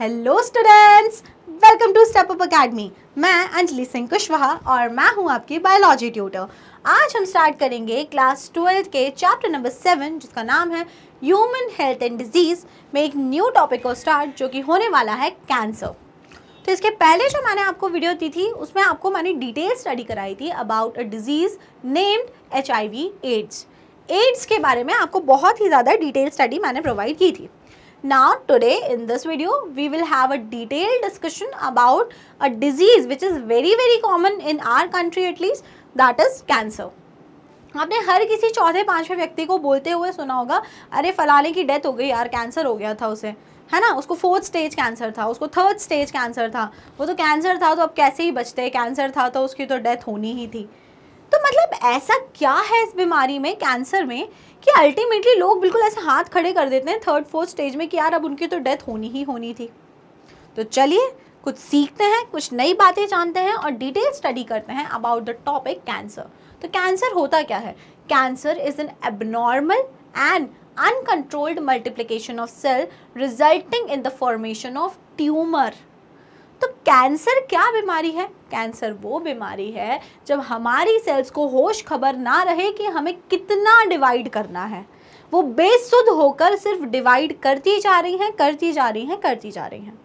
Hello students welcome to Step Up Academy मैं अंजलि सिंह कुशवाहा और मैं हूं आपकी बायोलॉजी ट्यूटर आज हम स्टार्ट करेंगे क्लास ट्वेल्थ के चैप्टर नंबर सेवन जिसका नाम है ह्यूमन हेल्थ एंड डिजीज़ में एक न्यू टॉपिक को स्टार्ट जो कि होने वाला है कैंसर तो इसके पहले जो मैंने आपको वीडियो दी थी उसमें आपको मैंने डिटेल स्टडी कराई थी about a disease named H I AIDS AIDS के बारे में आपको बहुत ही ज़्यादा डिटेल स्टडी मैंने प्रोवाइड की थी Now today in this video we will have a detailed discussion about a disease which is very very common in our country at least that is cancer. आपने हर किसी चौथे पांचवें व्यक्ति को बोलते हुए सुना होगा अरे फलाने की डेथ हो गई यार कैंसर हो गया था उसे है ना उसको फोर्थ स्टेज कैंसर था उसको थर्ड स्टेज कैंसर था वो तो कैंसर था तो अब कैसे ही बचते कैंसर था तो उसकी तो डेथ होनी ही थी तो मतलब ऐसा क्या है इस बीमारी में कैंसर में कि अल्टीमेटली लोग बिल्कुल ऐसे हाथ खड़े कर देते हैं थर्ड फोर्थ स्टेज में कि यार अब उनकी तो डेथ होनी ही होनी थी तो चलिए कुछ सीखते हैं कुछ नई बातें जानते हैं और डिटेल स्टडी करते हैं अबाउट द टॉपिक कैंसर तो कैंसर होता क्या है cancer is an abnormal and uncontrolled multiplication of cell resulting in the formation of tumour तो कैंसर क्या बीमारी है कैंसर वो बीमारी है जब हमारी सेल्स को होश खबर ना रहे कि हमें कितना डिवाइड करना है वो बेसुध होकर सिर्फ डिवाइड करती जा रही हैं करती जा रही हैं करती जा रही हैं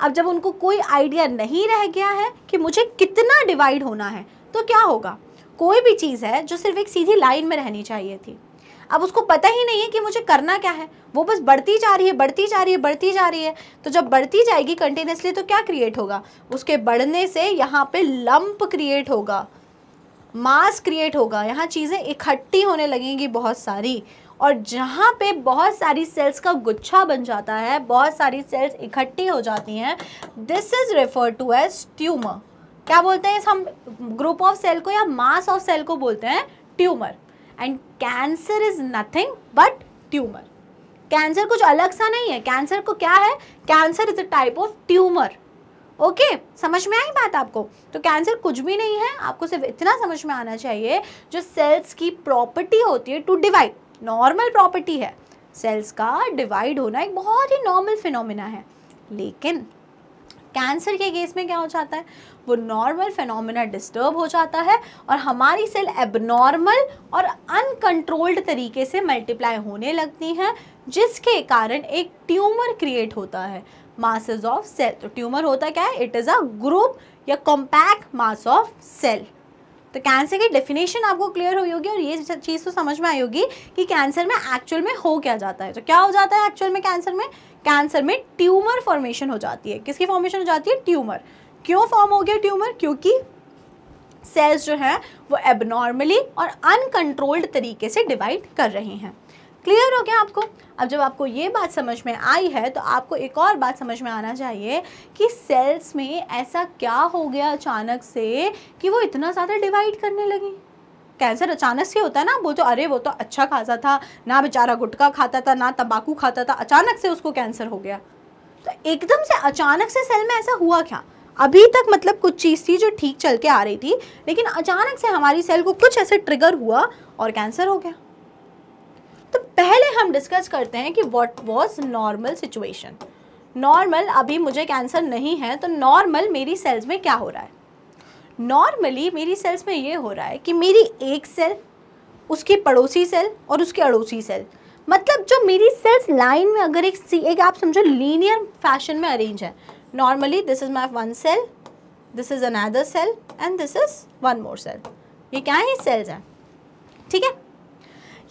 अब जब उनको कोई आइडिया नहीं रह गया है कि मुझे कितना डिवाइड होना है तो क्या होगा कोई भी चीज़ है जो सिर्फ एक सीधी लाइन में रहनी चाहिए थी अब उसको पता ही नहीं है कि मुझे करना क्या है वो बस बढ़ती जा रही है बढ़ती जा रही है बढ़ती जा रही है तो जब बढ़ती जाएगी कंटिन्यूसली तो क्या क्रिएट होगा उसके बढ़ने से यहाँ पे लंप क्रिएट होगा मास क्रिएट होगा यहाँ चीज़ें इकट्ठी होने लगेंगी बहुत सारी और जहाँ पे बहुत सारी सेल्स का गुच्छा बन जाता है बहुत सारी सेल्स इकट्ठी हो जाती हैं this is refer to as tumour क्या बोलते हैं हम ग्रुप ऑफ सेल को या मास ऑफ सेल को बोलते हैं tumour and cancer is nothing but tumour cancer कुछ अलग सा नहीं है कैंसर को क्या है cancer is a type of tumour okay समझ में आई बात आपको तो कैंसर कुछ भी नहीं है आपको सिर्फ इतना समझ में आना चाहिए जो सेल्स की प्रॉपर्टी होती है टू डिवाइड नॉर्मल प्रॉपर्टी है सेल्स का डिवाइड होना एक बहुत ही नॉर्मल फिनोमिना है लेकिन कैंसर के केस में क्या हो जाता है वो नॉर्मल फेनोमिना डिस्टर्ब हो जाता है और हमारी सेल एबनॉर्मल और अनकंट्रोल्ड तरीके से मल्टीप्लाई होने लगती हैं जिसके कारण एक ट्यूमर क्रिएट होता है मासेज ऑफ सेल तो ट्यूमर होता क्या है इट इज़ अ ग्रुप या कॉम्पैक्ट मास ऑफ सेल तो कैंसर की डेफिनेशन आपको क्लियर हुई होगी और ये चीज़ तो समझ में आई होगी कि कैंसर में एक्चुअल में हो क्या जाता है तो क्या हो जाता है एक्चुअल में कैंसर में कैंसर में ट्यूमर फॉर्मेशन हो जाती है किसकी फॉर्मेशन हो जाती है ट्यूमर क्यों फॉर्म हो गया ट्यूमर क्योंकि सेल्स जो हैं वो एबनॉर्मली और अनकंट्रोल्ड तरीके से डिवाइड कर रहे हैं क्लियर हो गया आपको अब जब आपको ये बात समझ में आई है तो आपको एक और बात समझ में आना चाहिए कि सेल्स में ऐसा क्या हो गया अचानक से कि वो इतना ज़्यादा डिवाइड करने लगी कैंसर अचानक से होता है ना बोलते अरे वो तो अच्छा खासा था ना बेचारा गुटखा खाता था ना तंबाकू खाता था अचानक से उसको कैंसर हो गया तो एकदम से अचानक से सेल में ऐसा हुआ क्या अभी तक मतलब कुछ चीज़ थी जो ठीक चल के आ रही थी लेकिन अचानक से हमारी सेल को कुछ ऐसे ट्रिगर हुआ और कैंसर हो गया तो पहले हम डिस्कस करते हैं कि what was normal situation normal अभी मुझे कैंसर नहीं है तो नॉर्मल मेरी सेल्स में क्या हो रहा है नॉर्मली मेरी सेल्स में ये हो रहा है कि मेरी एक सेल उसकी पड़ोसी सेल और उसके अड़ोसी सेल मतलब जो मेरी सेल्स लाइन में अगर एक सी एक आप समझो लीनियर फैशन में अरेंज है normally this is my one cell this is another cell and this is one more cell ये क्या है सेल्स हैं ठीक है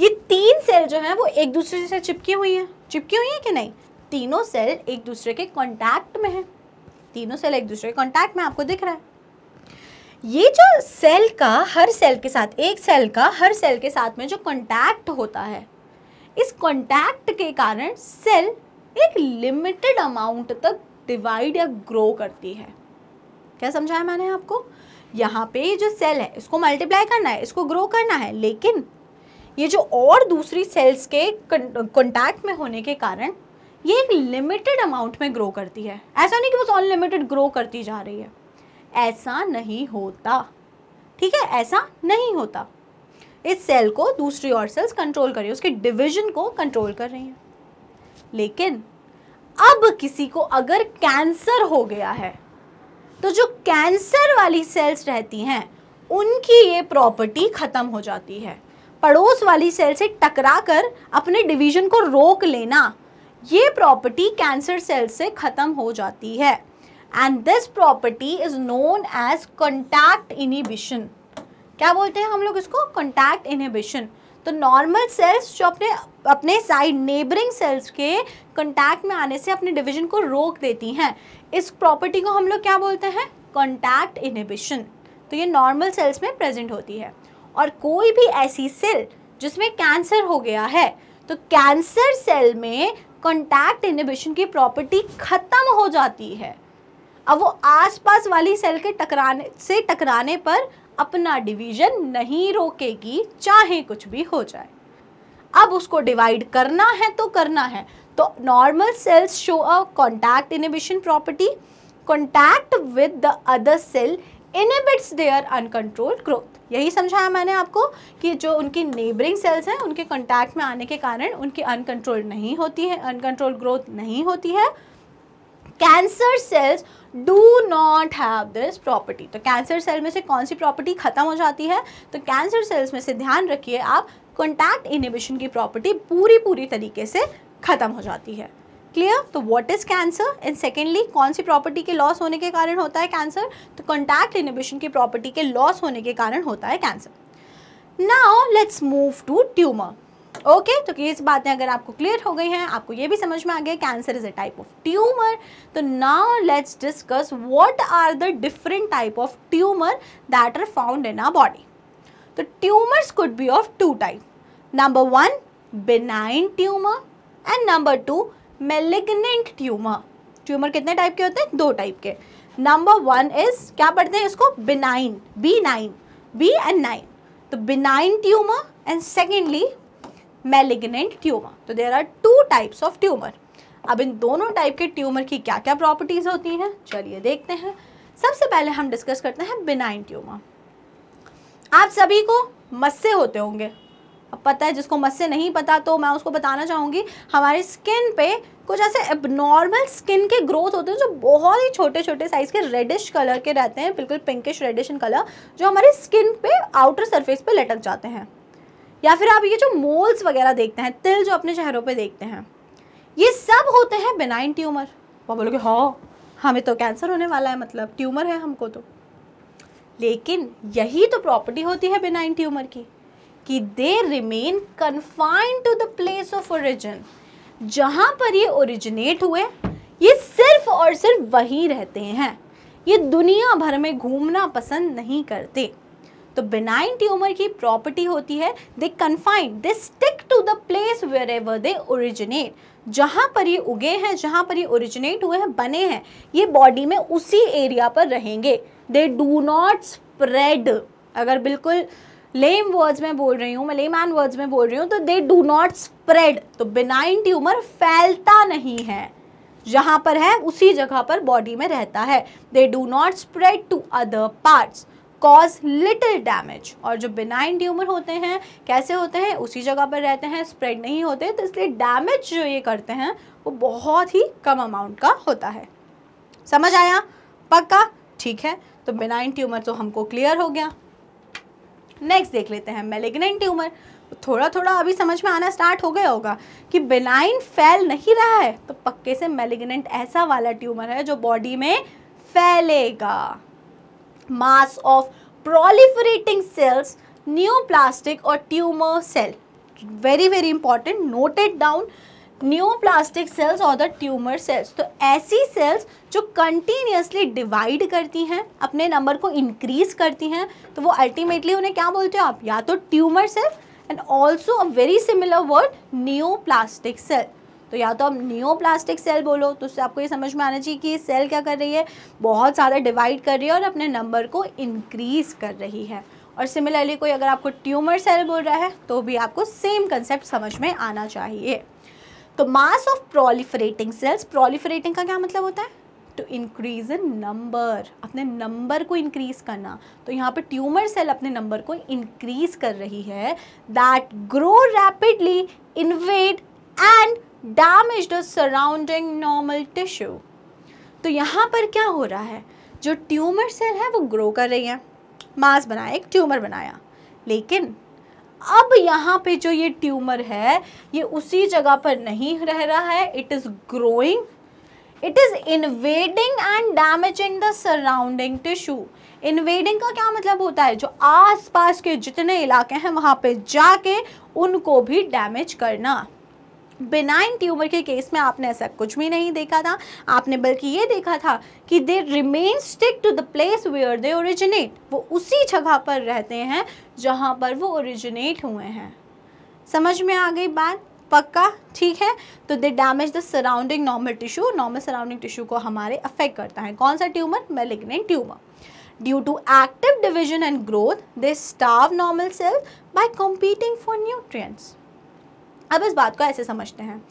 ये तीन सेल जो हैं वो एक दूसरे से चिपकी हुई हैं चिपकी हुई हैं कि नहीं तीनों सेल एक दूसरे के कॉन्टैक्ट में हैं तीनों सेल एक दूसरे के कॉन्टैक्ट में आपको दिख रहा है ये जो सेल का हर सेल के साथ एक सेल का हर सेल के साथ में जो कॉन्टैक्ट होता है इस कॉन्टैक्ट के कारण सेल एक लिमिटेड अमाउंट तक डिवाइड या ग्रो करती है क्या समझाया मैंने आपको यहाँ पे जो सेल है इसको मल्टीप्लाई करना है इसको ग्रो करना है लेकिन ये जो और दूसरी सेल्स के कॉन्टैक्ट में होने के कारण ये एक लिमिटेड अमाउंट में ग्रो करती है ऐसा नहीं कि बस अनलिमिटेड ग्रो करती जा रही है ऐसा नहीं होता ठीक है ऐसा नहीं होता इस सेल को दूसरी और सेल्स कंट्रोल कर रही है उसके डिवीजन को कंट्रोल कर रही है लेकिन अब किसी को अगर कैंसर हो गया है तो जो कैंसर वाली सेल्स रहती हैं उनकी ये प्रॉपर्टी ख़त्म हो जाती है पड़ोस वाली सेल से टकरा कर अपने डिवीजन को रोक लेना ये प्रॉपर्टी कैंसर सेल से ख़त्म हो जाती है and this property is known as contact inhibition क्या बोलते हैं हम लोग इसको कॉन्टैक्ट इनिबिशन तो नॉर्मल सेल्स जो अपने अपने साइड नेबरिंग सेल्स के कॉन्टैक्ट में आने से अपने डिविजन को रोक देती हैं इस प्रॉपर्टी को हम लोग क्या बोलते हैं कॉन्टैक्ट इनिबिशन तो ये नॉर्मल सेल्स में प्रेजेंट होती है और कोई भी ऐसी सेल जिसमें कैंसर हो गया है तो कैंसर सेल में कॉन्टैक्ट इनिबिशन की प्रॉपर्टी ख़त्म हो जाती है अब वो आसपास वाली सेल के टकराने से टकराने पर अपना डिवीजन नहीं रोकेगी चाहे कुछ भी हो जाए अब उसको डिवाइड करना है तो करना है तो normal cells show a contact inhibition property contact with the other cell inhibits their uncontrolled growth यही समझाया मैंने आपको कि जो उनकी नेबरिंग सेल्स हैं उनके कॉन्टैक्ट में आने के कारण उनकी अनकंट्रोल्ड नहीं होती है अनकंट्रोल्ड ग्रोथ नहीं होती है cancer cells do not have this property तो कैंसर सेल में से कौन सी प्रॉपर्टी खत्म हो जाती है तो कैंसर सेल्स में से ध्यान रखिए आप कॉन्टैक्ट इनिबिशन की प्रॉपर्टी पूरी पूरी तरीके से खत्म हो जाती है क्लियर तो what is cancer and secondly कौन सी प्रॉपर्टी के लॉस होने के कारण होता है कैंसर तो कॉन्टैक्ट इनिबिशन की प्रॉपर्टी के लॉस होने के कारण होता है cancer now let's move to tumour okay तो ये बातें अगर आपको क्लियर हो गई हैं आपको ये भी समझ में आ गया cancer is a type of tumour तो now let's discuss what are the different type of tumour that are found in our body तो tumours could be of two type number one benign tumour and number two malignant tumour tumour कितने type के होते हैं दो type के number one is क्या पढ़ते हैं इसको benign B nine B and nine तो benign tumour and secondly malignant tumour तो there are two types of tumour अब इन दोनों टाइप के ट्यूमर की क्या क्या प्रॉपर्टीज़ होती हैं चलिए देखते हैं सबसे पहले हम डिस्कस करते हैं बिनाइन ट्यूमर आप सभी को मस्से होते होंगे अब पता है जिसको मस्से नहीं पता तो मैं उसको बताना चाहूँगी हमारे स्किन पे कुछ ऐसे एबनॉर्मल स्किन के ग्रोथ होते हैं जो बहुत ही छोटे छोटे साइज़ के रेडिश कलर के रहते हैं बिल्कुल पिंकिश रेडिश इन कलर जो हमारे स्किन पे आउटर सरफेस पे लटक जाते हैं या फिर आप ये जो मोल्स वगैरह देखते हैं तिल जो अपने चेहरों पे देखते हैं ये सब होते हैं बेनाइन ट्यूमर वो बोलोगे हाँ हमें तो कैंसर होने वाला है मतलब ट्यूमर है हमको तो लेकिन यही तो प्रॉपर्टी होती है बेनाइन ट्यूमर की कि they remain confined to the place of origin जहाँ पर ये ओरिजिनेट हुए ये सिर्फ और सिर्फ वहीं रहते हैं ये दुनिया भर में घूमना पसंद नहीं करते तो बेनाइन ट्यूमर की प्रॉपर्टी होती है they confined they stick to the place wherever they originate जहाँ पर ये उगे हैं जहाँ पर ये ओरिजिनेट हुए हैं बने हैं ये बॉडी में उसी एरिया पर रहेंगे दे डू नॉट स्प्रेड अगर बिल्कुल लेम वर्ड्स में बोल रही हूँ मैं लेम एन वर्ड्स में बोल रही हूँ तो दे डू नॉट स्प्रेड तो बेनाइन ट्यूमर फैलता नहीं है जहाँ पर है उसी जगह पर बॉडी में रहता है they do not spread to other parts cause little damage और जो बिनाइन ट्यूमर होते हैं कैसे होते हैं उसी जगह पर रहते हैं स्प्रेड नहीं होते तो इसलिए डैमेज जो ये करते हैं वो बहुत ही कम अमाउंट का होता है समझ आया पक्का ठीक है तो बिनाइन ट्यूमर तो हमको क्लियर हो गया नेक्स्ट देख लेते हैं मेलेग्नेंट ट्यूमर थोड़ा थोड़ा अभी समझ में आना स्टार्ट हो गया होगा कि बिनाइन फैल नहीं रहा है तो पक्के से मेलेग्नेंट ऐसा वाला ट्यूमर है जो बॉडी में फैलेगा mass of proliferating cells, neoplastic और tumour cell very very important noted down neoplastic cells और द ट्यूमर सेल्स तो ऐसी सेल्स जो कंटिन्यूसली डिवाइड करती हैं अपने नंबर को इंक्रीज करती हैं तो वो अल्टीमेटली उन्हें क्या बोलते हो आप या तो tumour cell and also a very similar word neoplastic cell तो या तो आप नियो प्लास्टिक सेल बोलो तो उससे आपको ये समझ में आना चाहिए कि ये सेल क्या कर रही है बहुत ज़्यादा डिवाइड कर रही है और अपने नंबर को इनक्रीज कर रही है और सिमिलरली कोई अगर आपको ट्यूमर सेल बोल रहा है तो भी आपको सेम कंसेप्ट समझ में आना चाहिए तो mass of proliferating cells proliferating का क्या मतलब होता है टू इंक्रीज इन नंबर अपने नंबर को इंक्रीज करना तो यहाँ पर ट्यूमर सेल अपने नंबर को इंक्रीज कर रही है that grow rapidly invade and damage the surrounding normal tissue तो यहाँ पर क्या हो रहा है जो ट्यूमर सेल है वो ग्रो कर रही है मांस बनाया एक ट्यूमर बनाया लेकिन अब यहाँ पे जो ये ट्यूमर है ये उसी जगह पर नहीं रह रहा है it is growing it is invading and damaging the surrounding tissue invading का क्या मतलब होता है जो आसपास के जितने इलाके हैं वहाँ पे जाके उनको भी डैमेज करना बेनाइन ट्यूमर के केस में आपने ऐसा कुछ भी नहीं देखा था आपने बल्कि ये देखा था कि they remain stick to the place where they originate वो उसी जगह पर रहते हैं जहाँ पर वो ओरिजिनेट हुए हैं समझ में आ गई बात पक्का ठीक है तो they damage the surrounding normal tissue normal surrounding tissue को हमारे अफेक्ट करता है कौन सा tumour malignant tumour due to active division and growth they starve normal cells by competing for nutrients अब इस बात को ऐसे समझते हैं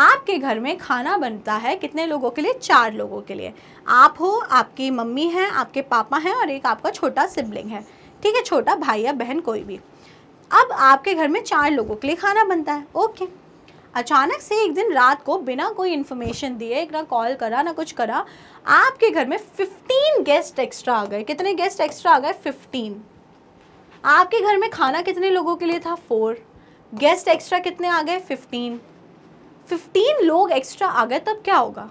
आपके घर में खाना बनता है कितने लोगों के लिए चार लोगों के लिए आप हो आपकी मम्मी हैं आपके पापा हैं और एक आपका छोटा सिबलिंग है ठीक है छोटा भाई या बहन कोई भी अब आपके घर में चार लोगों के लिए खाना बनता है ओके अचानक से एक दिन रात को बिना कोई इन्फॉर्मेशन दिए एक ना कॉल करा ना कुछ करा आपके घर में फिफ्टीन गेस्ट एक्स्ट्रा आ गए कितने गेस्ट एक्स्ट्रा आ गए फिफ्टीन आपके घर में खाना कितने लोगों के लिए था फोर गेस्ट एक्स्ट्रा कितने आ गए फिफ्टीन फिफ्टीन लोग एक्स्ट्रा आ गए तब क्या होगा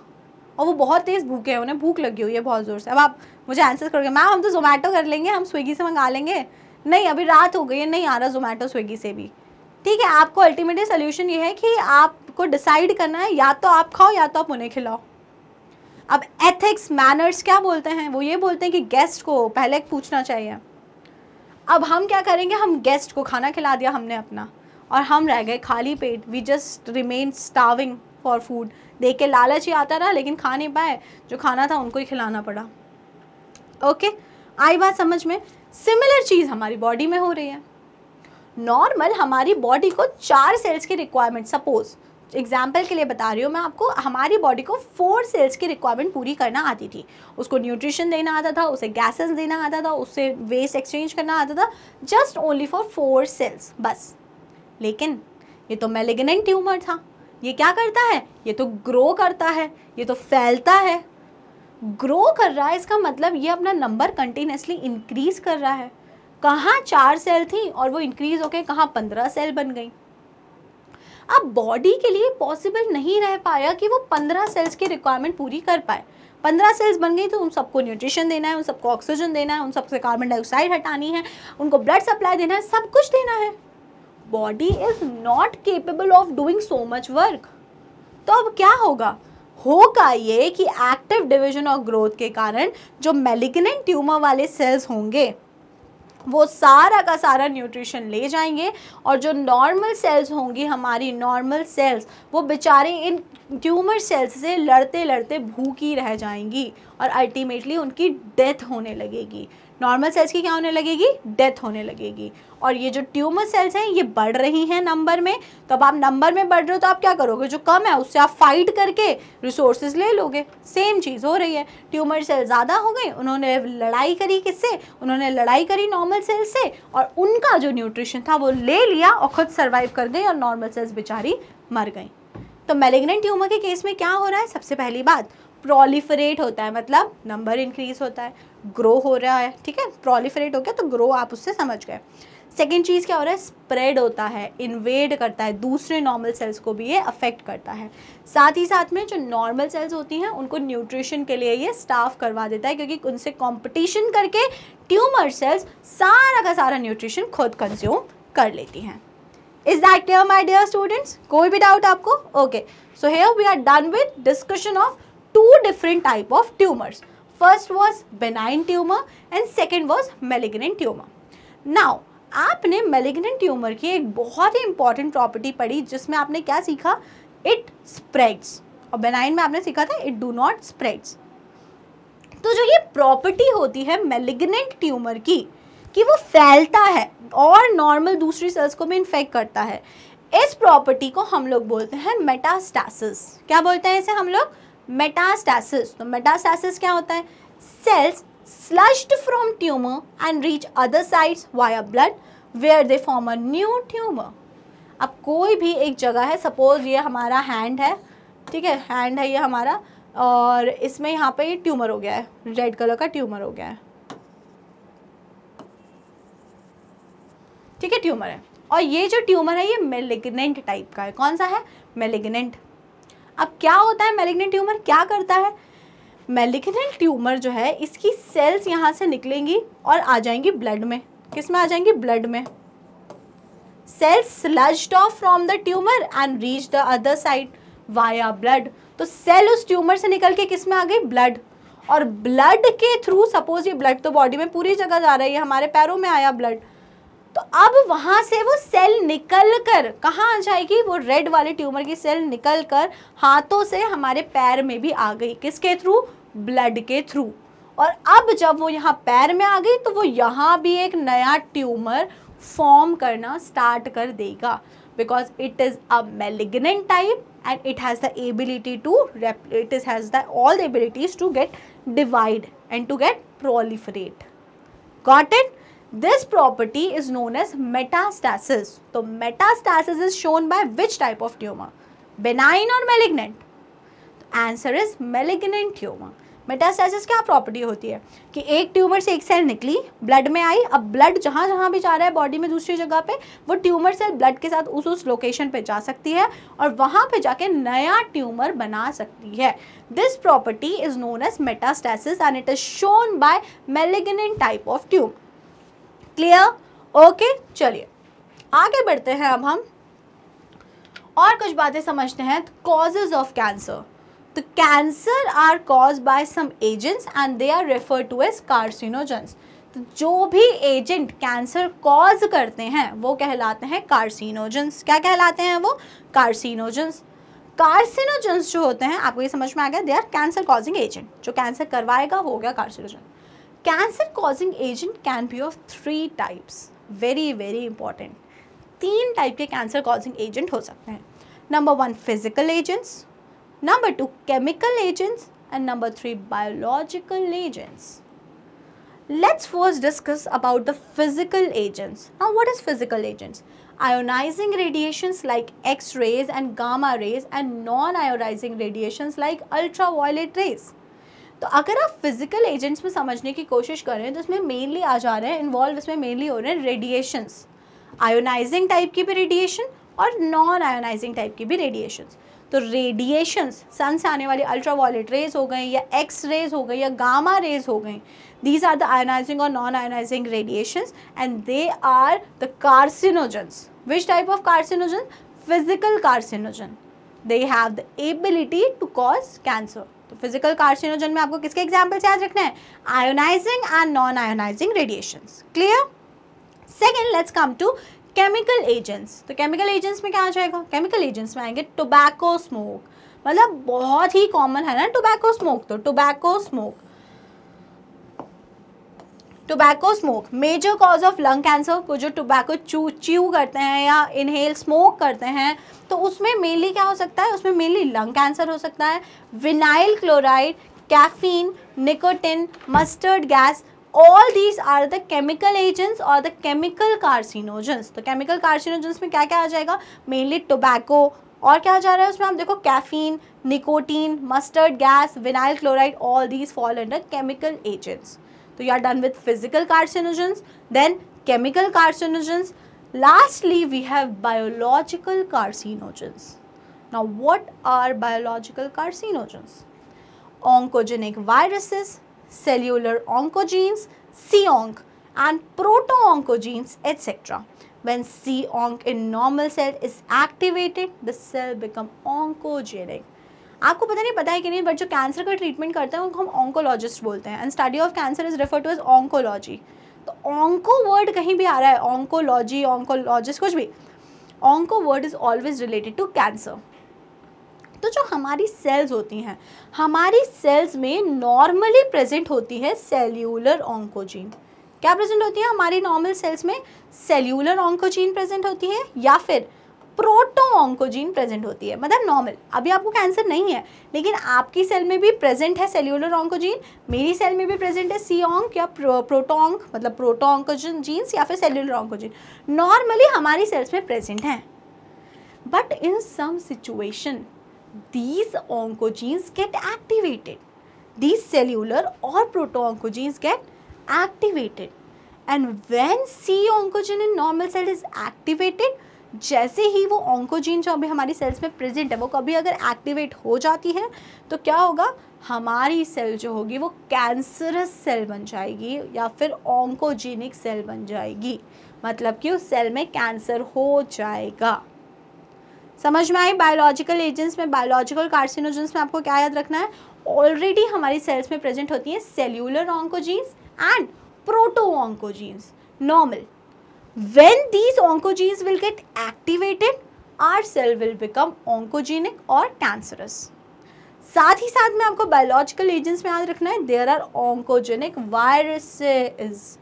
और वो बहुत तेज़ भूखे हैं उन्हें भूख लगी हुई है बहुत ज़ोर से अब आप मुझे आंसर करोगे मैम हम तो जोमेटो कर लेंगे हम स्विगी से मंगा लेंगे नहीं अभी रात हो गई है नहीं आ रहा जोमेटो स्विगी से भी ठीक है आपको अल्टीमेटली सोल्यूशन ये है कि आपको डिसाइड करना है या तो आप खाओ या तो आप उन्हें खिलाओ अब एथिक्स मैनर्स क्या बोलते हैं वो ये बोलते हैं कि गेस्ट को पहले पूछना चाहिए अब हम क्या करेंगे हम गेस्ट को खाना खिला दिया हमने अपना और हम रह गए खाली पेट we just remain starving for food देख के लालच ही आता रहा लेकिन खा नहीं पाए जो खाना था उनको ही खिलाना पड़ा ओके okay? आई बात समझ में सिमिलर चीज़ हमारी बॉडी में हो रही है नॉर्मल हमारी बॉडी को चार सेल्स की रिक्वायरमेंट सपोज़ एग्जाम्पल के लिए बता रही हूँ मैं आपको हमारी बॉडी को फोर सेल्स की रिक्वायरमेंट पूरी करना आती थी उसको न्यूट्रिशन देना आता था उसे गैसेस देना आता था उससे वेस्ट एक्सचेंज करना आता था just only for four cells बस लेकिन ये तो मेलेगनेंट ट्यूमर था ये क्या करता है ये तो ग्रो करता है ये तो फैलता है ग्रो कर रहा है इसका मतलब ये अपना नंबर कंटिन्यूसली इंक्रीज कर रहा है कहाँ चार सेल थी और वो इंक्रीज होके कहाँ पंद्रह सेल बन गई अब बॉडी के लिए पॉसिबल नहीं रह पाया कि वो पंद्रह सेल्स की रिक्वायरमेंट पूरी कर पाए पंद्रह सेल्स बन गई तो उन सबको न्यूट्रिशन देना है उन सबको ऑक्सीजन देना है उन सबसे कार्बन डाइऑक्साइड हटानी है उनको ब्लड सप्लाई देना है सब कुछ देना है body is not capable of doing so much work तो अब क्या होगा होगा ये कि एक्टिव डिवीजन और ग्रोथ के कारण जो मेलिग्नेंट ट्यूमर वाले सेल्स होंगे वो सारा का सारा न्यूट्रिशन ले जाएंगे और जो नॉर्मल सेल्स होंगी हमारी नॉर्मल सेल्स वो बेचारे इन ट्यूमर सेल्स से लड़ते लड़ते भूखी रह जाएंगी और अल्टीमेटली उनकी डेथ होने लगेगी नॉर्मल सेल्स की क्या होने लगेगी डेथ होने लगेगी और ये जो ट्यूमर सेल्स हैं ये बढ़ रही हैं नंबर में तो अब आप नंबर में बढ़ रहे हो तो आप क्या करोगे जो कम है उससे आप फाइट करके रिसोर्सेज ले लोगे सेम चीज़ हो रही है ट्यूमर सेल ज़्यादा हो गई उन्होंने लड़ाई करी किससे उन्होंने लड़ाई करी नॉर्मल सेल्स से और उनका जो न्यूट्रिशन था वो ले लिया और खुद सर्वाइव कर गई और नॉर्मल सेल्स बेचारी मर गई तो मेलेग्नेंट ट्यूमर के केस में क्या हो रहा है सबसे पहली बात प्रोलिफरेट होता है मतलब नंबर इंक्रीज होता है ग्रो हो रहा है ठीक है प्रोलिफरेट हो गया तो ग्रो आप उससे समझ गए सेकेंड चीज़ क्या हो रहा है स्प्रेड होता है इन्वेड करता है दूसरे नॉर्मल सेल्स को भी ये अफेक्ट करता है साथ ही साथ में जो नॉर्मल सेल्स होती हैं उनको न्यूट्रिशन के लिए ये स्टाफ करवा देता है क्योंकि उनसे कॉम्पिटिशन करके ट्यूमर सेल्स सारा का सारा न्यूट्रिशन खुद कंज्यूम कर लेती हैं is that clear my dear students कोई भी डाउट आपको okay so here we are done with discussion of two different type of tumours first was benign tumour and second was malignant tumour now आपने malignant tumour की एक बहुत ही important property पढ़ी जिसमें आपने क्या सीखा इट स्प्रेड्स और बेनाइन में आपने सीखा था इट डू नॉट स्प्रेड्स तो जो ये प्रॉपर्टी होती है मेलेग्नेंट ट्यूमर की कि वो फैलता है और नॉर्मल दूसरी सेल्स को भी इन्फेक्ट करता है इस प्रॉपर्टी को हम लोग बोलते हैं मेटास्टासिस क्या बोलते हैं इसे हम लोग मेटास्टासिस तो मेटास्टासिस क्या होता है cells slushed from tumor and reach other sites via blood where they form a new tumor. अब कोई भी एक जगह है suppose ये हमारा hand है ठीक है hand है ये हमारा और इसमें यहाँ पे ये ट्यूमर हो गया है रेड कलर का ट्यूमर हो गया है ठीक है ट्यूमर है और ये जो ट्यूमर है ये मेलेग्नेंट टाइप का है कौन सा है मेलेग्नेंट अब क्या होता है मेलेग्नेंट ट्यूमर क्या करता है मेलिकनल ट्यूमर जो है इसकी सेल्स यहाँ से निकलेंगी और आ जाएंगी ब्लड में किस में आ जाएंगी ब्लड में cells sloughed off from the tumour and reach the other side via blood तो सेल उस ट्यूमर से निकल के किस में आ गई ब्लड और ब्लड के थ्रू सपोज ये ब्लड तो बॉडी में पूरी जगह जा रही है हमारे पैरों में आया ब्लड तो अब वहाँ से वो सेल निकल कर कहाँ आ जाएगी वो रेड वाले ट्यूमर की सेल निकल कर हाथों से हमारे पैर में भी आ गई किसके थ्रू ब्लड के थ्रू और अब जब वो यहाँ पैर में आ गई तो वो यहाँ भी एक नया ट्यूमर फॉर्म करना स्टार्ट कर देगा because it is a malignant type and it has the ability to rep it is has all the abilities to get divide and to get proliferate got it this property is known as metastasis. तो metastasis is shown by which type of tumour benign और malignant answer is malignant tumour metastasis क्या property होती है कि एक tumour से एक cell निकली ब्लड में आई अब ब्लड जहाँ जहाँ भी जा रहा है बॉडी में दूसरी जगह पे वो ट्यूमर सेल ब्लड के साथ उस उस लोकेशन पे जा सकती है और वहाँ पे जाके नया ट्यूमर बना सकती है this property is known as metastasis and it is shown by malignant type of tumour clear okay चलिए आगे बढ़ते हैं अब हम और कुछ बातें समझते हैं कॉजेज ऑफ कैंसर तो cancer are cause by some agents and they are refer to as carcinogens तो जो भी एजेंट कैंसर कॉज करते हैं वो कहलाते हैं कार्सिनोजेंस क्या कहलाते हैं वो कार्सिनोजेंस कार्सिनोजेंस जो होते हैं आपको ये समझ में आ गया they are cancer causing agent जो कैंसर करवाएगा हो गया carcinogen Cancer-causing agent can be of three types. Very, very important. तीन type के cancer-causing agent हो सकते हैं number one physical agents number two chemical and number 3 biological agents let's first discuss about the physical agents now what is physical agents ionizing radiations like x rays and gamma rays and non ionizing radiations like ultraviolet rays तो अगर आप physical agents में समझने की कोशिश करें तो इसमें मेनली आ जा रहे हैं इन्वॉल्व इसमें मेनली हो रहे हैं रेडिएशंस आयोनाइजिंग टाइप की भी रेडिएशन और नॉन आयोनाइजिंग टाइप की भी रेडिएशंस तो रेडिएशंस सन से आने वाली अल्ट्रा रेज हो गई या एक्स रेज हो गई या गामा रेज हो गई दीज आर द आयोनाइजिंग और non ionizing radiations and they are the carcinogens which type of carcinogen physical carcinogen they have the ability to cause cancer तो फिजिकल कार्सिनोजन में आपको किसके एग्जाम्पल्स याद रखना है ionising and non ionizing radiation clear second let's come to chemical agents तो chemical agents में क्या आ जाएगा केमिकल एजेंट्स में आएंगे टोबैको स्मोक मतलब बहुत ही कॉमन है ना टोबैको स्मोक तो tobacco smoke tobacco smoke major cause of lung cancer को जो टोबैको चू च्यू करते हैं या इनहेल स्मोक करते हैं तो उसमें मेनली क्या हो सकता है उसमें मेनली लंग कैंसर हो सकता है vinyl chloride caffeine nicotine mustard gas all these are the chemical agents और द केमिकल कार्सिनोजेंस तो केमिकल कार्सिनोजेंस में क्या क्या आ जाएगा मेनली टोबैको और क्या जा रहा है उसमें हम देखो caffeine nicotine mustard gas vinyl chloride all these fall under chemical agents So you are done with physical carcinogens, then chemical carcinogens. Lastly, we have biological carcinogens. Now what are biological carcinogens? Oncogenic viruses, cellular oncogenes, C-onc and proto-oncogenes etc. When C-onc in normal cell is activated, the cell become oncogenic. आपको पता नहीं पता है कि नहीं but जो cancer का treatment करते हैं उनको हम ऑन्कोलॉजिस्ट बोलते हैं and study of cancer is refer to as oncology तो ऑन्को वर्ड कहीं भी आ रहा है ऑन्कोलॉजी ऑन्कोलॉजिस्ट कुछ भी onco word is always related to cancer तो जो हमारी सेल्स होती हैं हमारी सेल्स में नॉर्मली प्रेजेंट होती है सेल्यूलर ऑन्कोजीन क्या प्रेजेंट होती है हमारी नॉर्मल सेल्स में सेल्यूलर ऑन्कोजीन प्रेजेंट होती है या फिर प्रोटो ऑन्कोजीन प्रेजेंट होती है मतलब नॉर्मल अभी आपको कैंसर नहीं है लेकिन आपकी सेल में भी प्रेजेंट है सेल्यूलर ऑन्कोजीन मेरी सेल में भी प्रेजेंट है सी ऑंक या ऑंक मतलब प्रोटो ऑन्कोजिन जीन्स या फिर सेल्यूलर ऑन्कोजीन नॉर्मली हमारी सेल्स में प्रेजेंट हैं but in some situation these oncogenes get activated these cellular और proto oncogenes get activated and when c oncogen in normal cell is activated जैसे ही वो ऑन्कोजीन जो अभी हमारी सेल्स में प्रेजेंट है वो कभी अगर एक्टिवेट हो जाती है तो क्या होगा हमारी सेल जो होगी वो कैंसरस सेल बन जाएगी या फिर ऑन्कोजीनिक सेल बन जाएगी मतलब कि उस सेल में कैंसर हो जाएगा समझ में आई बायोलॉजिकल एजेंट्स में बायोलॉजिकल कार्सिनोजेंस में आपको क्या याद रखना है ऑलरेडी हमारी सेल्स में प्रेजेंट होती हैं cellular oncogenes and proto oncogenes normal when these oncogenes will get activated our cell will become oncogenic or cancerous साथ ही साथ में आपको बायोलॉजिकल एजेंट्स में याद रखना है there are oncogenic viruses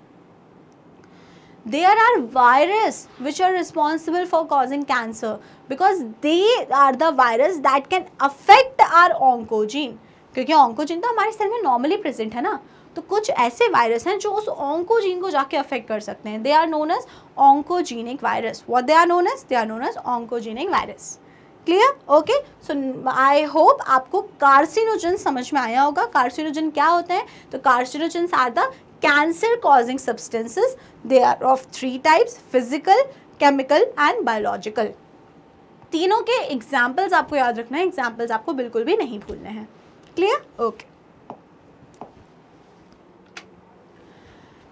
there are virus which are responsible for causing cancer because they are the virus that can affect our oncogene क्योंकि oncogene तो हमारे सेल में normally present है ना तो कुछ ऐसे वायरस हैं जो उस ऑन्कोजीन को जाके अफेक्ट कर सकते हैं they are known as oncogenic virus what they are known as they are known as oncogenic virus clear okay so I hope आपको कार्सिनोजन समझ में आया होगा कार्सिनोजन क्या होते हैं तो carcinogen are the cancer causing substances they are of three types physical chemical and biological तीनों के एग्जाम्पल्स आपको याद रखना है एग्जाम्पल्स आपको बिल्कुल भी नहीं भूलने हैं clear okay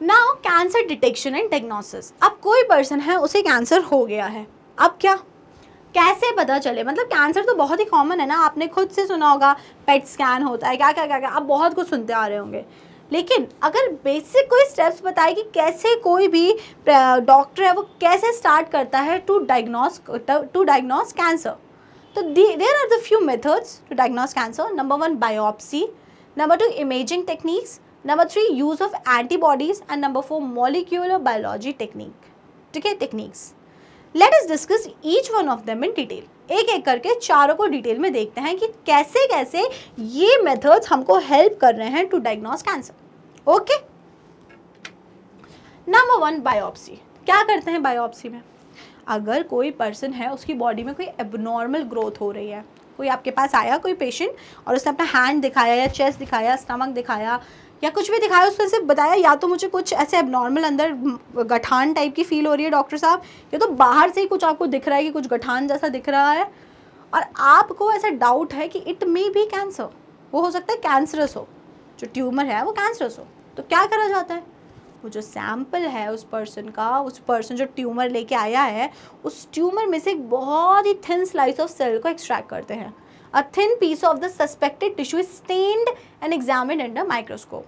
now cancer detection and diagnosis अब कोई पर्सन है उसे कैंसर हो गया है अब क्या कैसे पता चले मतलब कैंसर तो बहुत ही कॉमन है ना आपने खुद से सुना होगा पेट स्कैन होता है क्या क्या क्या क्या आप बहुत कुछ सुनते आ रहे होंगे लेकिन अगर बेसिक कोई स्टेप्स बताए कि कैसे कोई भी डॉक्टर है वो कैसे स्टार्ट करता है to diagnose to diagnose cancer तो there are the few methods to diagnose cancer number one biopsy number two imaging techniques number three use of antibodies and number four molecular biology technique ठीक है techniques let us discuss each one of them in detail एक एक करके चारों को detail में देखते हैं कि कैसे कैसे ये मेथड्स हमको हेल्प कर रहे हैं to diagnose cancer okay number one biopsy क्या करते हैं बायोप्सी में अगर कोई पर्सन है उसकी बॉडी में कोई एबनॉर्मल ग्रोथ हो रही है कोई आपके पास आया कोई पेशेंट और उसने अपना हैंड दिखाया या चेस्ट दिखाया स्टमक दिखाया या कुछ भी दिखाया उसमें सिर्फ बताया या तो मुझे कुछ ऐसे एबनॉर्मल अंदर गठान टाइप की फील हो रही है डॉक्टर साहब या तो बाहर से ही कुछ आपको दिख रहा है कि कुछ गठान जैसा दिख रहा है और आपको ऐसा डाउट है कि इट मे बी कैंसर वो हो सकता है कैंसरस हो जो ट्यूमर है वो कैंसरस हो तो क्या करा जाता है वो जो सैम्पल है उस पर्सन का उस पर्सन जो ट्यूमर लेके आया है उस ट्यूमर में से एक बहुत ही थिन स्लाइस ऑफ सेल को एक्सट्रैक्ट करते हैं a thin piece of the suspected tissue is stained and examine under microscope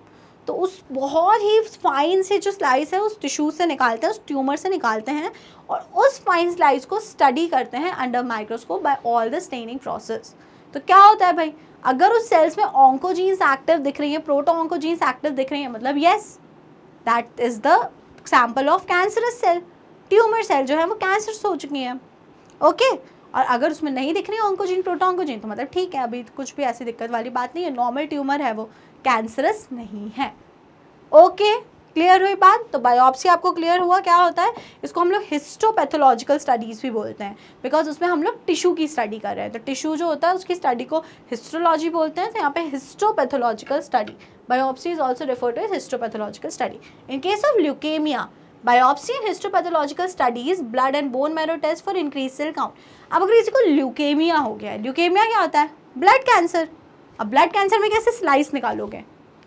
तो उस बहुत ही फाइन से जो स्लाइस है उस टिश्यू से निकालते हैं उस ट्यूमर से निकालते हैं और उस फाइन स्लाइस को स्टडी करते हैं under microscope by all the staining process तो क्या होता है भाई अगर उस सेल्स में ऑन्कोजीन्स एक्टिव दिख रही है प्रोटो ऑन्कोजीन्स एक्टिव दिख रही है मतलब yes that is the example of cancerous cell tumour cell जो है वो कैंसर हो चुकी है ओके okay? और अगर उसमें नहीं दिख रही है ऑन्कोजिन प्रोटोऑन्कोजिन तो मतलब ठीक है अभी कुछ भी ऐसी दिक्कत वाली बात नहीं है नॉर्मल ट्यूमर है वो कैंसरस नहीं है ओके क्लियर हुई बात तो बायोप्सी आपको क्लियर हुआ क्या होता है इसको हम लोग हिस्टोपैथोलॉजिकल स्टडीज़ भी बोलते हैं बिकॉज उसमें हम लोग टिश्यू की स्टडी कर रहे हैं तो टिश्यू जो होता है उसकी स्टडी को हिस्ट्रोलॉजी बोलते हैं तो यहाँ पे histopathological study biopsy is also refer to histopathological study in case of leukaemia biopsy and histopathological studies blood and bone marrow test for increase cell count अब अगर किसी को ल्यूकेमिया हो गया है ल्यूकेमिया क्या होता है ब्लड कैंसर अब ब्लड कैंसर में कैसे स्लाइस निकालोगे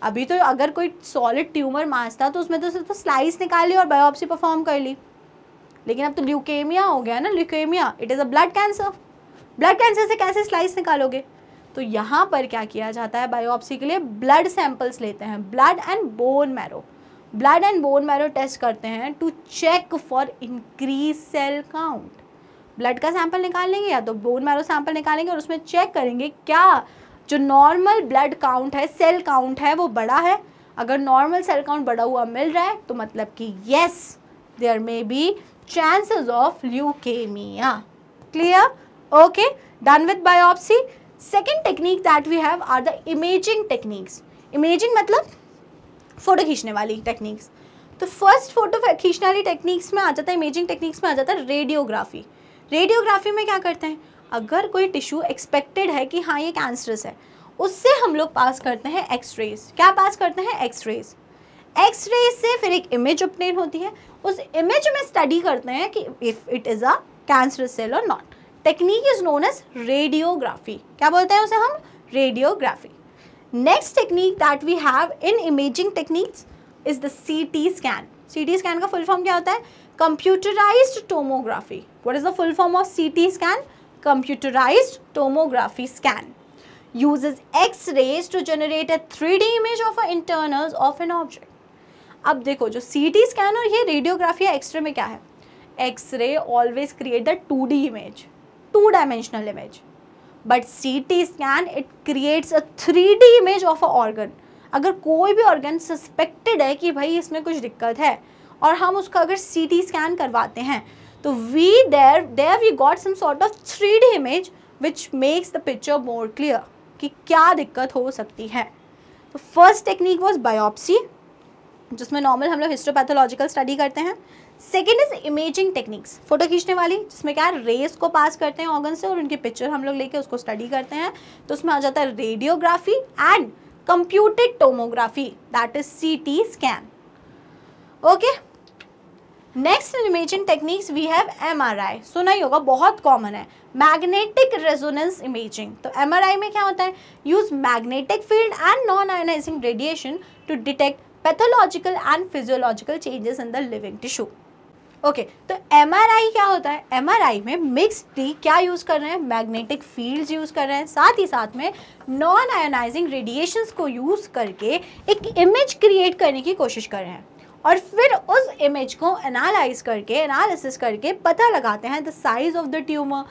अभी तो अगर कोई सॉलिड ट्यूमर मास था तो उसमें तो सिर्फ तो स्लाइस निकाली और बायोप्सी परफॉर्म कर ली लेकिन अब तो ल्यूकेमिया हो गया ना leukaemia it is a blood cancer blood cancer से कैसे स्लाइस निकालोगे तो यहाँ पर क्या किया जाता है बायोप्सी के लिए ब्लड सैंपल्स लेते हैं blood and bone marrow blood and bone marrow test करते हैं to check for increase cell count blood का सैंपल निकाल लेंगे या तो बोन मैरो सैंपल निकालेंगे और उसमें चेक करेंगे क्या जो नॉर्मल ब्लड काउंट है सेल काउंट है वो बड़ा है अगर नॉर्मल सेल काउंट बड़ा हुआ मिल रहा है तो मतलब कि yes there may be chances of leukaemia clear okay done with biopsy second technique that we have are the imaging techniques imaging मतलब फ़ोटो खींचने वाली टेक्निक्स तो फर्स्ट फोटो खींचने वाली टेक्निक्स तो में आ जाता है इमेजिंग टेक्निक्स में आ जाता है रेडियोग्राफी रेडियोग्राफी में क्या करते हैं अगर कोई टिश्यू एक्सपेक्टेड है कि हाँ ये कैंसरस है उससे हम लोग पास करते हैं एक्सरेज क्या पास करते हैं एक्सरेज एक्सरेज से फिर एक इमेज ऑप्टेन होती है उस इमेज में स्टडी करते हैं कि if it is a cancerous cell और not technique is known as radiography क्या बोलते हैं उसे हम radiography next technique that we have in imaging techniques is the C T scan C T scan का फुल फॉर्म क्या होता है computerize tomography what is the full form of C T scan computerize tomography scan X rays to generate a three D image of a internal of an object अब देखो जो सी T scan और ये radiography x ray में क्या है X ray always create the two D image two dimensional image but C T scan it creates a three D image of a organ अगर कोई भी ऑर्गन सस्पेक्टेड है कि भाई इसमें कुछ दिक्कत है और हम उसका अगर सी टी स्कैन करवाते हैं तो we there there we got some sort of three D image which makes the picture more clear कि क्या दिक्कत हो सकती है तो फर्स्ट टेक्निक वॉज बायोप्सी जिसमें नॉर्मल हम लोग हिस्ट्रोपैथोलॉजिकल स्टडी करते हैं second is imaging techniques photo खींचने वाली जिसमें क्या है रेस को पास करते हैं ऑर्गन से और उनकी पिक्चर हम लोग लेके उसको स्टडी करते हैं तो उसमें आ जाता है radiography and computed tomography that is C T scan okay next imaging techniques we have M R I सुना ही होगा बहुत कॉमन है मैग्नेटिक रेजोनेंस इमेजिंग तो एम आर आई में क्या होता है use magnetic field and non ionizing radiation to detect pathological and physiological changes in the living tissue okay तो एम क्या होता है एम में मिक्स डी क्या यूज़ कर रहे हैं मैग्नेटिक फील्ड्स यूज़ कर रहे हैं साथ ही साथ में नॉन आयोनाइजिंग रेडिएशंस को यूज़ करके एक इमेज क्रिएट करने की कोशिश कर रहे हैं और फिर उस इमेज को एनालाइज करके एनालिसिस करके पता लगाते हैं the size of the tumour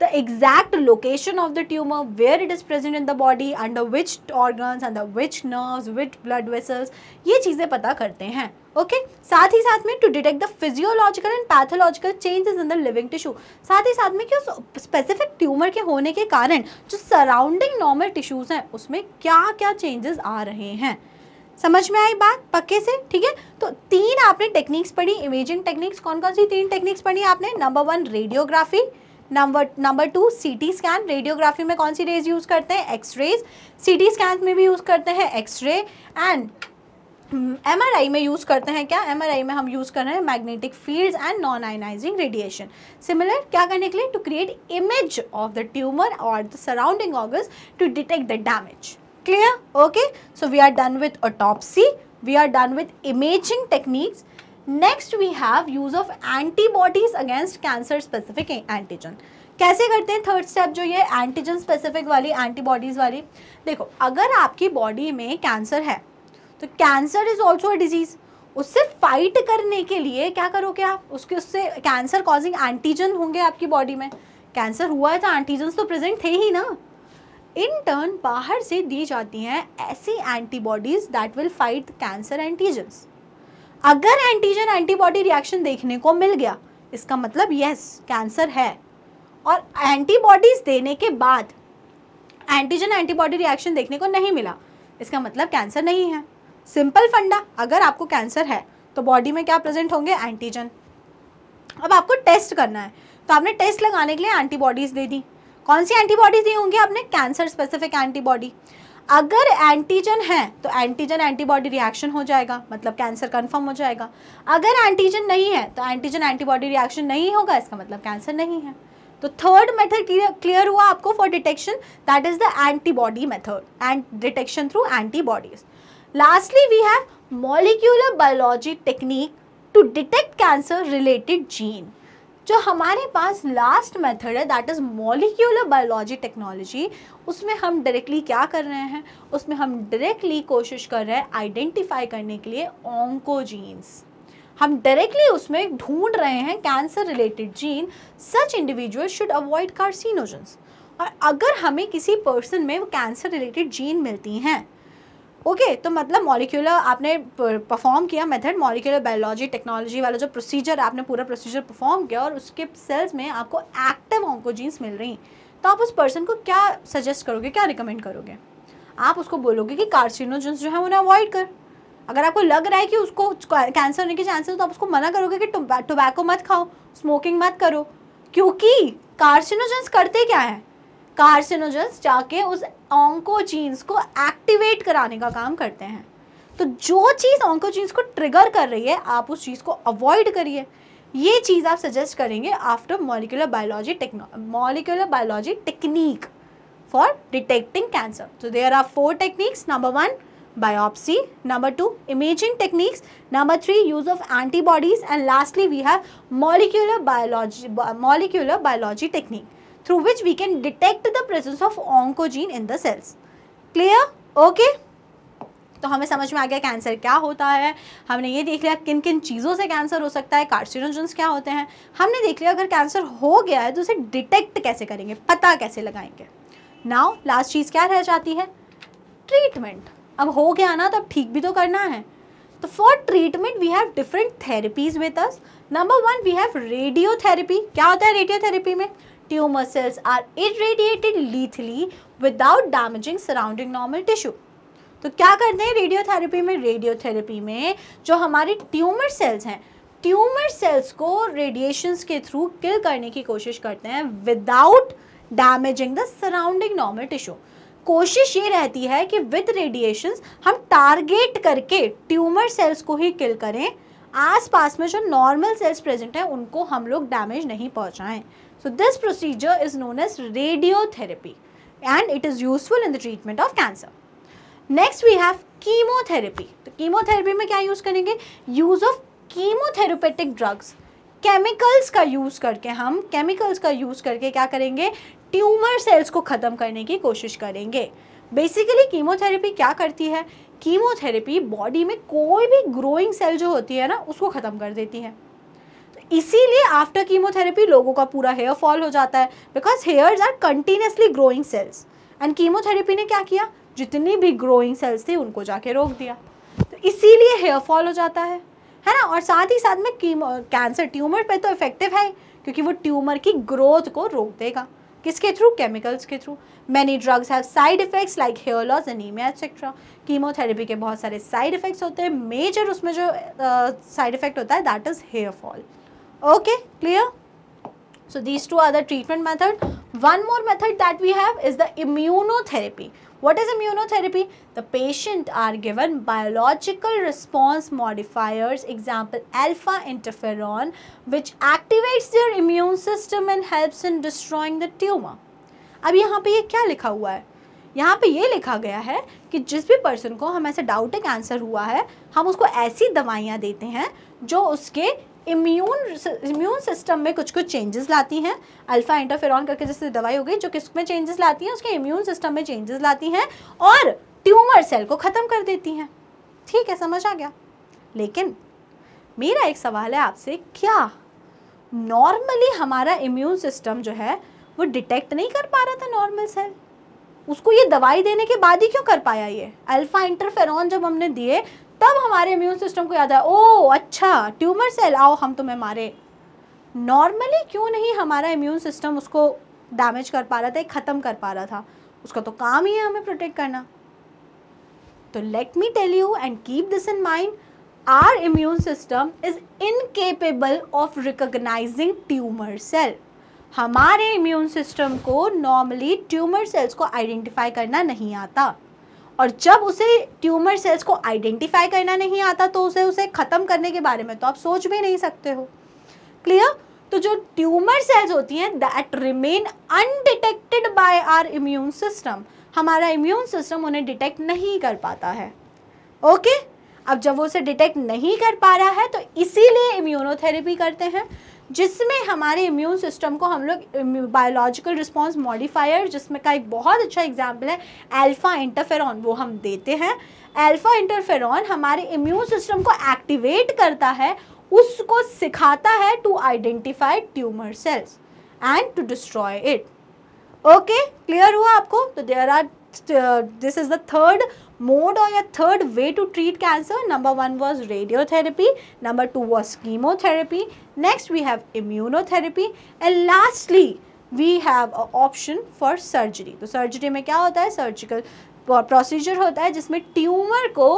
the exact location of the tumour where it is present in the body under which organs under which nerve which blood vessels ये चीज़ें पता करते हैं ओके okay? साथ ही साथ में to detect the physiological and pathological changes in the living tissue साथ ही साथ में क्या स्पेसिफिक ट्यूमर के होने के कारण जो सराउंडिंग नॉर्मल टिश्यूज हैं उसमें क्या क्या चेंजेस आ रहे हैं समझ में आई बात पक्के से ठीक है तो तीन आपने टेक्निक्स पढ़ी इमेजिंग टेक्निक्स कौन कौन सी तीन टेक्निक्स पढ़ी आपने number one radiography number number two CT scan radiography में कौन सी रेज यूज़ करते हैं एक्सरेज सीटी स्कैन में भी यूज़ करते हैं X ray and M R I में यूज़ करते हैं क्या एम आर आई में हम यूज़ कर रहे हैं magnetic fields and non ionizing radiation similar क्या करने के लिए to create image of the tumour और the surrounding organs to detect the damage clear okay so we are done with autopsy we are done with imaging techniques next we have use of antibodies against cancer specific antigen कैसे करते हैं third step जो ये antigen specific वाली antibodies वाली देखो अगर आपकी बॉडी में कैंसर है तो cancer is also a disease उससे फाइट करने के लिए क्या करोगे आप उसके उससे कैंसर कॉजिंग एंटीजन होंगे आपकी बॉडी में कैंसर हुआ है तो एंटीजन तो प्रेजेंट थे ही ना इन टर्न बाहर से दी जाती हैं ऐसी antibodies that will fight cancer antigens अगर एंटीजन एंटीबॉडी रिएक्शन देखने को मिल गया इसका मतलब यस कैंसर है और एंटीबॉडीज देने के बाद एंटीजन एंटीबॉडी रिएक्शन देखने को नहीं मिला इसका मतलब कैंसर नहीं है सिंपल फंडा अगर आपको कैंसर है तो बॉडी में क्या प्रेजेंट होंगे एंटीजन अब आपको टेस्ट करना है तो आपने टेस्ट लगाने के लिए एंटीबॉडीज़ दे दी कौन सी एंटीबॉडीज़ दी होंगी आपने कैंसर स्पेसिफिक एंटीबॉडी अगर एंटीजन है तो एंटीजन एंटीबॉडी रिएक्शन हो जाएगा मतलब कैंसर कन्फर्म हो जाएगा अगर एंटीजन नहीं है तो एंटीजन एंटीबॉडी रिएक्शन नहीं होगा इसका मतलब कैंसर नहीं है तो थर्ड मेथड क्लियर हुआ आपको for detection that is the antibody method and detection through antibodies Lastly, we have molecular biology technique to detect cancer related gene. जो हमारे पास लास्ट मेथड है that is molecular biology technology उसमें हम directly क्या कर रहे हैं उसमें हम डायरेक्टली कोशिश कर रहे हैं आइडेंटिफाई करने के लिए ऑन्कोजीन्स हम डायरेक्टली उसमें ढूंढ रहे हैं cancer related gene such individual should avoid carcinogens और अगर हमें किसी पर्सन में कैंसर रिलेटेड जीन मिलती हैं ओके okay, तो मतलब मॉलिक्यूलर आपने परफॉर्म किया मेथड मॉलिक्यूलर बायोलॉजी टेक्नोलॉजी वाला जो प्रोसीजर आपने पूरा प्रोसीजर परफॉर्म किया और उसके सेल्स में आपको एक्टिव ऑन्कोजीन्स मिल रही तो आप उस पर्सन को क्या सजेस्ट करोगे क्या रिकमेंड करोगे आप उसको बोलोगे कि कार्सिनोजेंस जो है उन्हें अवॉइड कर अगर आपको लग रहा है कि उसको कैंसर होने के चांसेस तो आप उसको मना करोगे कि टोबैको मत खाओ स्मोकिंग मत करो क्योंकि कार्सिनोजेंस करते क्या है कार्सिनोजेंस जाके उस ऑन्कोजीन्स को एक्टिवेट कराने का काम करते हैं तो जो चीज़ ऑन्कोजीन्स को ट्रिगर कर रही है आप उस चीज़ को अवॉइड करिए ये चीज़ आप सजेस्ट करेंगे after molecular biology techno molecular biology technique for detecting cancer तो there are four techniques number one biopsy number two imaging techniques number three use of antibodies and lastly we have molecular biology molecular biology technique through which we can detect the presence of oncogene in the cells. Clear? Okay. तो हमें समझ में आ गया cancer क्या होता है हमने ये देख लिया किन किन चीज़ों से कैंसर हो सकता है कार्सिनोजेंस क्या होते हैं हमने देख लिया अगर कैंसर हो गया है तो उसे डिटेक्ट कैसे करेंगे पता कैसे लगाएंगे नाउ लास्ट चीज़ क्या रह जाती है ट्रीटमेंट अब हो गया ना तो अब ठीक भी तो करना है तो for treatment we have different therapies with us number one we have radiotherapy क्या होता है रेडियोथेरेपी में tumor cells are irradiated lethally without damaging surrounding normal tissue. तो क्या करते हैं रेडियोथेरेपी में रेडियोथेरेपी में जो हमारे ट्यूमर सेल्स हैं ट्यूमर सेल्स को रेडिएशंस के थ्रू किल करने की कोशिश करते हैं without damaging the surrounding normal tissue कोशिश ये रहती है कि विद रेडिएशंस हम टारगेट करके ट्यूमर सेल्स को ही किल करें आसपास में जो नॉर्मल सेल्स प्रेजेंट हैं उनको हम लोग डैमेज नहीं पहुंचाएं so this procedure is known as radiotherapy and it is useful in the treatment of cancer next we have chemotherapy तो कीमोथेरेपी में क्या यूज़ करेंगे use of chemotherapeutic drugs chemicals का यूज़ करके हम केमिकल्स का यूज़ करके क्या करेंगे ट्यूमर सेल्स को ख़त्म करने की कोशिश करेंगे बेसिकली कीमोथेरेपी क्या करती है कीमोथेरेपी बॉडी में कोई भी ग्रोइंग सेल जो होती है ना उसको ख़त्म कर देती है तो इसीलिए आफ्टर कीमोथेरेपी लोगों का पूरा हेयर फॉल हो जाता है because hairs are continuously growing cells and chemotherapy ने क्या किया जितनी भी ग्रोइंग सेल्स थी उनको जाके रोक दिया तो इसीलिए हेयर फॉल हो जाता है है ना और साथ ही साथ में कीमो कैंसर ट्यूमर पे तो इफेक्टिव है क्योंकि वो ट्यूमर की ग्रोथ को रोक देगा किसके थ्रू केमिकल्स के through many drugs have side effects like hair loss anaemia etcetera chemotherapy के बहुत सारे साइड इफेक्ट्स होते हैं मेजर उसमें जो साइड uh, इफेक्ट होता है that is hair fall okay clear so these two are the treatment method one more method that we have is the immunotherapy what is immunotherapy the patient are given biological response modifiers example alpha interferon which activates their immune system and helps in destroying the tumor ab yahan pe ye kya likha hua hai यहाँ पे ये लिखा गया है कि जिस भी person को हम ऐसे डाउट है कैंसर हुआ है हम उसको ऐसी दवाइयाँ देते हैं जो उसके इम्यून इम्यून सिस्टम में कुछ कुछ चेंजेस लाती हैं अल्फा इंटरफेरॉन करके जैसे दवाई हो गई जो किस में चेंजेस लाती हैं उसके इम्यून सिस्टम में चेंजेस लाती हैं और ट्यूमर सेल को ख़त्म कर देती हैं ठीक है समझ आ गया लेकिन मेरा एक सवाल है आपसे क्या नॉर्मली हमारा इम्यून सिस्टम जो है वो डिटेक्ट नहीं कर पा रहा था नॉर्मल सेल उसको ये दवाई देने के बाद ही क्यों कर पाया ये अल्फ़ा इंटरफेरॉन जब हमने दिए तब हमारे इम्यून सिस्टम को याद आया ओ अच्छा ट्यूमर सेल आओ हम तुम्हें मारे नॉर्मली क्यों नहीं हमारा इम्यून सिस्टम उसको डैमेज कर पा रहा था ख़त्म कर पा रहा था उसका तो काम ही है हमें प्रोटेक्ट करना तो let me tell you and keep this in mind our immune system is incapable of recognising tumour cell हमारे इम्यून सिस्टम को नॉर्मली ट्यूमर सेल्स को आइडेंटिफाई करना नहीं आता और जब उसे ट्यूमर सेल्स को आइडेंटिफाई करना नहीं आता तो उसे उसे ख़त्म करने के बारे में तो आप सोच भी नहीं सकते हो क्लियर तो जो ट्यूमर सेल्स होती हैं that remain undetected by our immune system हमारा इम्यून सिस्टम उन्हें डिटेक्ट नहीं कर पाता है ओके okay? अब जब वो उसे डिटेक्ट नहीं कर पा रहा है तो इसीलिए इम्यूनोथेरेपी करते हैं जिसमें हमारे इम्यून सिस्टम को हम लोग बायोलॉजिकल रिस्पॉन्स मॉडिफायर जिसमें का एक बहुत अच्छा एग्जाम्पल है एल्फ़ा इंटरफेरॉन वो हम देते हैं एल्फ़ा इंटरफेरॉन हमारे इम्यून सिस्टम को एक्टिवेट करता है उसको सिखाता है to identify tumour cells and to destroy it okay clear हुआ आपको तो there are this is the third mode or your third way to treat cancer, number one was radiotherapy, number two was chemotherapy, next we have immunotherapy and lastly we have an option for surgery. तो surgery में क्या होता है surgical procedure होता है जिसमें tumour को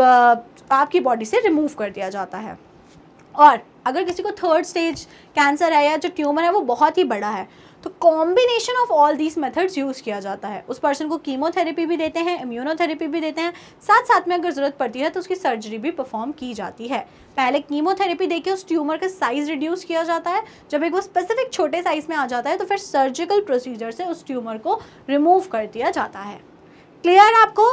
आपकी बॉडी से रिमूव कर दिया जाता है और अगर किसी को थर्ड स्टेज कैंसर है या जो ट्यूमर है वो बहुत ही बड़ा है तो combination of all these methods use किया जाता है उस पर्सन को कीमोथेरेपी भी देते हैं इम्यूनोथेरेपी भी देते हैं साथ साथ में अगर ज़रूरत पड़ती है तो उसकी सर्जरी भी परफॉर्म की जाती है पहले कीमोथेरेपी देके उस ट्यूमर का साइज़ रिड्यूस किया जाता है जब एक वो स्पेसिफिक छोटे साइज़ में आ जाता है तो फिर सर्जिकल प्रोसीजर से उस ट्यूमर को रिमूव कर दिया जाता है क्लियर आपको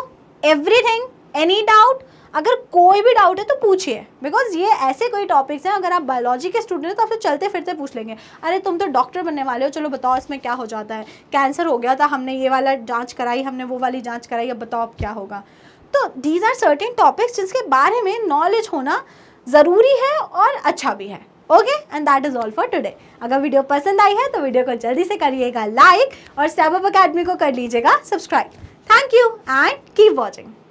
एवरीथिंग एनी डाउट अगर कोई भी डाउट है तो पूछिए बिकॉज ये ऐसे कोई टॉपिक्स हैं अगर आप बायोलॉजी के स्टूडेंट हैं तो आपसे चलते फिरते पूछ लेंगे अरे तुम तो डॉक्टर बनने वाले हो चलो बताओ इसमें क्या हो जाता है कैंसर हो गया था हमने ये वाला जाँच कराई हमने वो वाली जाँच कराई अब बताओ अब क्या होगा तो दीज आर सर्टेन टॉपिक्स जिसके बारे में नॉलेज होना ज़रूरी है और अच्छा भी है okay and that is all for today अगर वीडियो पसंद आई है तो वीडियो को जल्दी से करिएगा लाइक और सैबअप अकेडमी को कर लीजिएगा subscribe thank you and keep watching